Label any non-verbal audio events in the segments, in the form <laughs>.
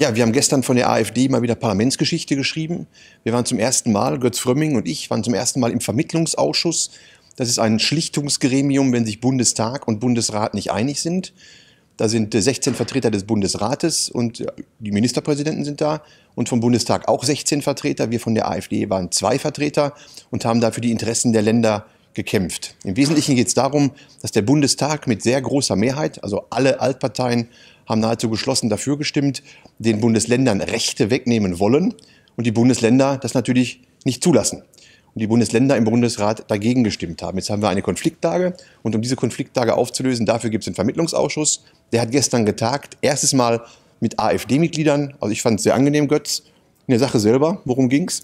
Ja, wir haben gestern von der AfD mal wieder Parlamentsgeschichte geschrieben. Wir waren zum ersten Mal, Götz Frömming und ich waren zum ersten Mal im Vermittlungsausschuss. Das ist ein Schlichtungsgremium, wenn sich Bundestag und Bundesrat nicht einig sind. Da sind 16 äh, Vertreter des Bundesrates und äh, die Ministerpräsidenten sind da und vom Bundestag auch 16 Vertreter. Wir von der AfD waren zwei Vertreter und haben dafür die Interessen der Länder gekämpft. Im Wesentlichen geht es darum, dass der Bundestag mit sehr großer Mehrheit, also alle Altparteien haben nahezu geschlossen dafür gestimmt, den Bundesländern Rechte wegnehmen wollen und die Bundesländer das natürlich nicht zulassen. Und die Bundesländer im Bundesrat dagegen gestimmt haben. Jetzt haben wir eine Konfliktlage und um diese Konfliktlage aufzulösen, dafür gibt es einen Vermittlungsausschuss. Der hat gestern getagt, erstes Mal mit AfD-Mitgliedern. Also ich fand es sehr angenehm, Götz. In der Sache selber, worum ging es?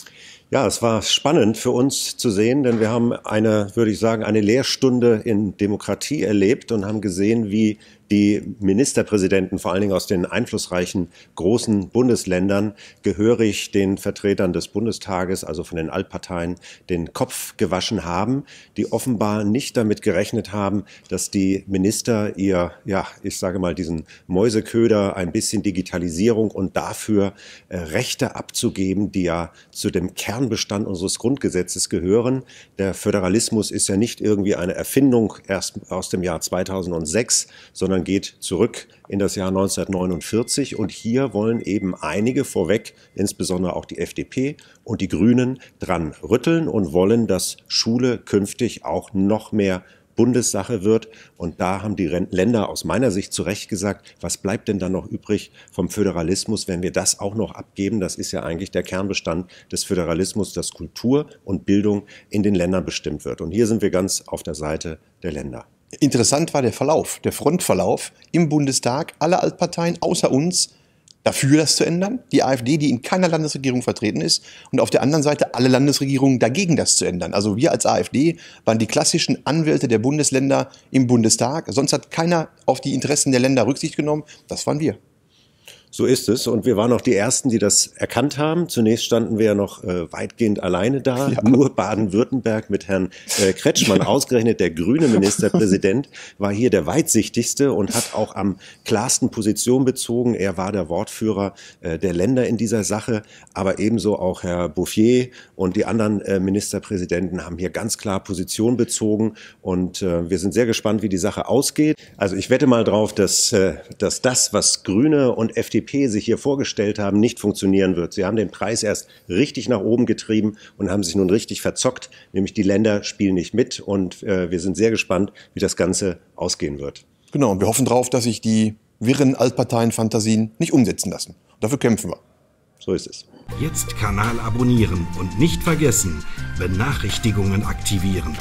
Ja, es war spannend für uns zu sehen, denn wir haben eine, würde ich sagen, eine Lehrstunde in Demokratie erlebt und haben gesehen, wie die Ministerpräsidenten, vor allen Dingen aus den einflussreichen großen Bundesländern, gehörig den Vertretern des Bundestages, also von den Altparteien, den Kopf gewaschen haben, die offenbar nicht damit gerechnet haben, dass die Minister ihr, ja, ich sage mal, diesen Mäuseköder ein bisschen Digitalisierung und dafür äh, Rechte abzugeben, die ja zu dem Kernbestand unseres Grundgesetzes gehören. Der Föderalismus ist ja nicht irgendwie eine Erfindung erst aus dem Jahr 2006, sondern sondern geht zurück in das Jahr 1949. Und hier wollen eben einige vorweg, insbesondere auch die FDP und die Grünen, dran rütteln und wollen, dass Schule künftig auch noch mehr Bundessache wird. Und da haben die Länder aus meiner Sicht zu Recht gesagt, was bleibt denn dann noch übrig vom Föderalismus, wenn wir das auch noch abgeben? Das ist ja eigentlich der Kernbestand des Föderalismus, dass Kultur und Bildung in den Ländern bestimmt wird. Und hier sind wir ganz auf der Seite der Länder. Interessant war der Verlauf, der Frontverlauf im Bundestag, aller Altparteien außer uns dafür, das zu ändern, die AfD, die in keiner Landesregierung vertreten ist, und auf der anderen Seite alle Landesregierungen dagegen, das zu ändern. Also wir als AfD waren die klassischen Anwälte der Bundesländer im Bundestag, sonst hat keiner auf die Interessen der Länder Rücksicht genommen, das waren wir. So ist es. Und wir waren auch die Ersten, die das erkannt haben. Zunächst standen wir ja noch äh, weitgehend alleine da. <laughs> Ja. Nur Baden-Württemberg mit Herrn äh, Kretschmann, <laughs> ausgerechnet der grüne Ministerpräsident, war hier der weitsichtigste und hat auch am klarsten Position bezogen. Er war der Wortführer äh, der Länder in dieser Sache. Aber ebenso auch Herr Bouffier und die anderen äh, Ministerpräsidenten haben hier ganz klar Position bezogen. Und äh, wir sind sehr gespannt, wie die Sache ausgeht. Also ich wette mal drauf, dass, äh, dass das, was Grüne und FDP FDP sich hier vorgestellt haben, nicht funktionieren wird. Sie haben den Preis erst richtig nach oben getrieben und haben sich nun richtig verzockt, nämlich die Länder spielen nicht mit. Und äh, wir sind sehr gespannt, wie das Ganze ausgehen wird. Genau, und wir hoffen darauf, dass sich die wirren Altparteien-Fantasien nicht umsetzen lassen. Dafür kämpfen wir. So ist es. Jetzt Kanal abonnieren und nicht vergessen, Benachrichtigungen aktivieren.